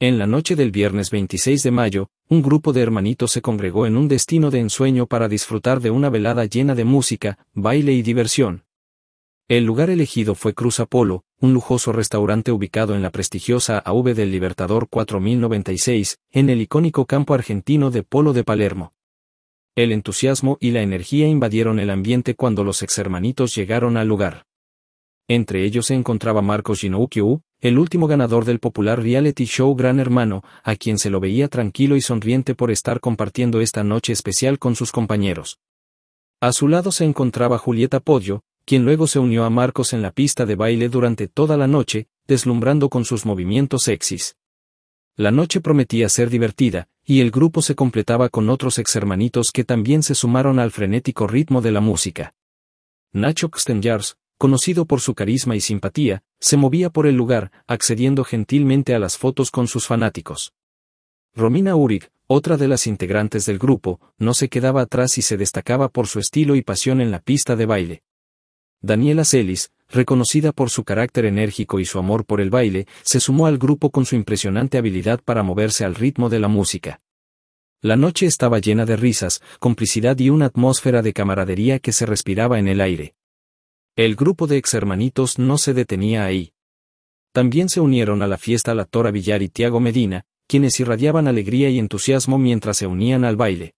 En la noche del viernes 26 de mayo, un grupo de hermanitos se congregó en un destino de ensueño para disfrutar de una velada llena de música, baile y diversión. El lugar elegido fue Cruz Apolo, un lujoso restaurante ubicado en la prestigiosa AV del Libertador 4096, en el icónico campo argentino de Polo de Palermo. El entusiasmo y la energía invadieron el ambiente cuando los exhermanitos llegaron al lugar. Entre ellos se encontraba Marcos Ginoukiu, el último ganador del popular reality show Gran Hermano, a quien se lo veía tranquilo y sonriente por estar compartiendo esta noche especial con sus compañeros. A su lado se encontraba Julieta Podio, quien luego se unió a Marcos en la pista de baile durante toda la noche, deslumbrando con sus movimientos sexys. La noche prometía ser divertida, y el grupo se completaba con otros exhermanitos que también se sumaron al frenético ritmo de la música. Nacho Kstenjars, conocido por su carisma y simpatía, se movía por el lugar, accediendo gentilmente a las fotos con sus fanáticos. Romina Urig, otra de las integrantes del grupo, no se quedaba atrás y se destacaba por su estilo y pasión en la pista de baile. Daniela Celis, reconocida por su carácter enérgico y su amor por el baile, se sumó al grupo con su impresionante habilidad para moverse al ritmo de la música. La noche estaba llena de risas, complicidad y una atmósfera de camaradería que se respiraba en el aire. El grupo de exhermanitos no se detenía ahí. También se unieron a la fiesta la Tora Villar y Tiago Medina, quienes irradiaban alegría y entusiasmo mientras se unían al baile.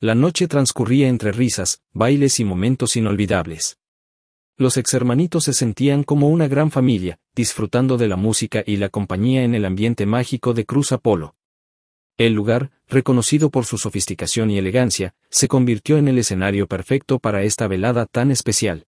La noche transcurría entre risas, bailes y momentos inolvidables. Los exhermanitos se sentían como una gran familia, disfrutando de la música y la compañía en el ambiente mágico de Cruz Apolo. El lugar, reconocido por su sofisticación y elegancia, se convirtió en el escenario perfecto para esta velada tan especial.